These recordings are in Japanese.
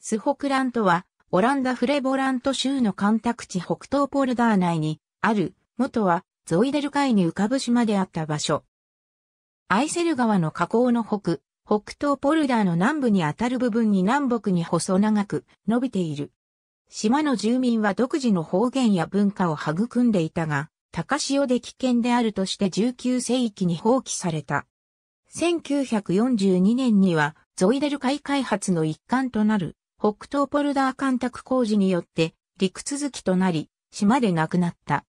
スホクラントは、オランダフレボラント州の干拓地北東ポルダー内にある、元はゾイデル海に浮かぶ島であった場所。アイセル川の河口の北、北東ポルダーの南部にあたる部分に南北に細長く伸びている。島の住民は独自の方言や文化を育んでいたが、高潮で危険であるとして19世紀に放棄された。1942年にはゾイデル海開発の一環となる北東ポルダー干拓工事によって陸続きとなり、島でなくなった。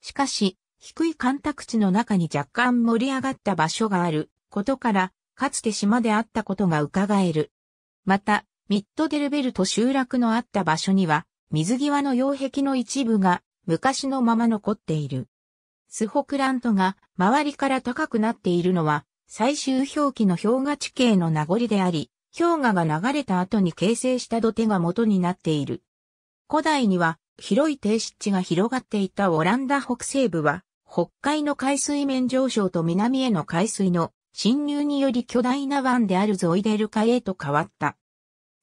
しかし、低い干拓地の中に若干盛り上がった場所があることから、かつて島であったことが伺える。また、ミッドデルベルト集落のあった場所には、水際の擁壁の一部が昔のまま残っている。スホクラントが周りから高くなっているのは最終表記の氷河地形の名残であり、氷河が流れた後に形成した土手が元になっている。古代には広い低湿地が広がっていたオランダ北西部は、北海の海水面上昇と南への海水の侵入により巨大な湾であるゾイデル海へと変わった。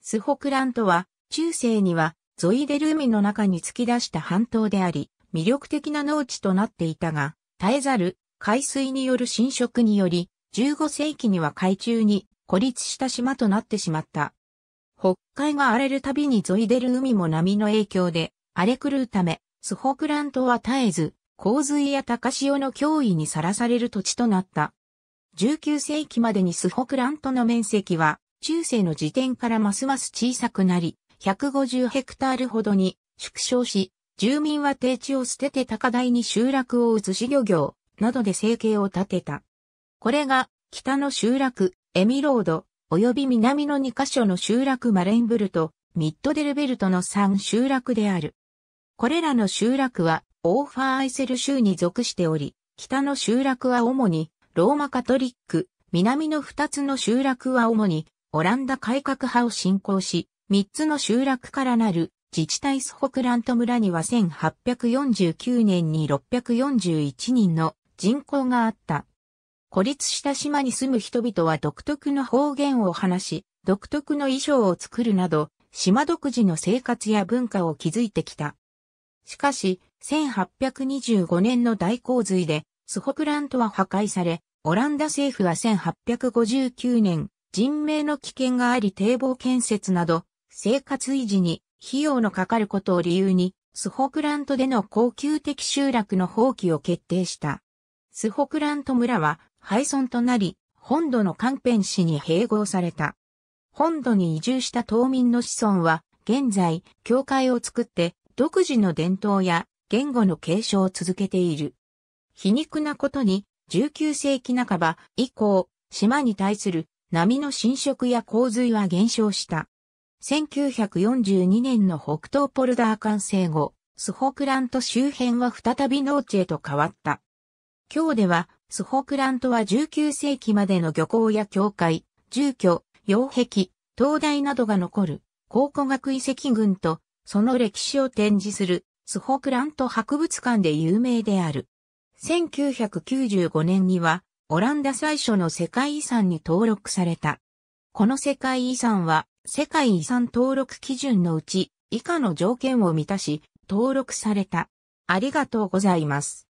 スホクランとは、中世にはゾイデル海の中に突き出した半島であり、魅力的な農地となっていたが、絶えざる海水による浸食により、15世紀には海中に孤立した島となってしまった。北海が荒れるたびに沿い出る海も波の影響で荒れ狂うため、スホクラントは絶えず、洪水や高潮の脅威にさらされる土地となった。19世紀までにスホクラントの面積は、中世の時点からますます小さくなり、150ヘクタールほどに縮小し、住民は低地を捨てて高台に集落を移し漁業などで生計を立てた。これが北の集落、エミロード、及び南の2カ所の集落マレンブルとミッドデルベルトの3集落である。これらの集落はオーファーアイセル州に属しており、北の集落は主にローマカトリック、南の2つの集落は主にオランダ改革派を信仰し、3つの集落からなる自治体スホクラント村には1849年に641人の人口があった。孤立した島に住む人々は独特の方言を話し、独特の衣装を作るなど、島独自の生活や文化を築いてきた。しかし、1825年の大洪水で、スホクラントは破壊され、オランダ政府は1859年、人命の危険があり堤防建設など、生活維持に費用のかかることを理由に、スホクラントでの高級的集落の放棄を決定した。スホクラント村は廃村となり、本土の関辺市に併合された。本土に移住した島民の子孫は、現在、教会を作って、独自の伝統や言語の継承を続けている。皮肉なことに、19世紀半ば以降、島に対する波の侵食や洪水は減少した。1942年の北東ポルダー完成後、スホクラント周辺は再び農地へと変わった。今日ではスホクラントは19世紀までの漁港や教会、住居、洋壁、灯台などが残る考古学遺跡群とその歴史を展示するスホクラント博物館で有名である。1995年にはオランダ最初の世界遺産に登録された。この世界遺産は世界遺産登録基準のうち以下の条件を満たし登録された。ありがとうございます。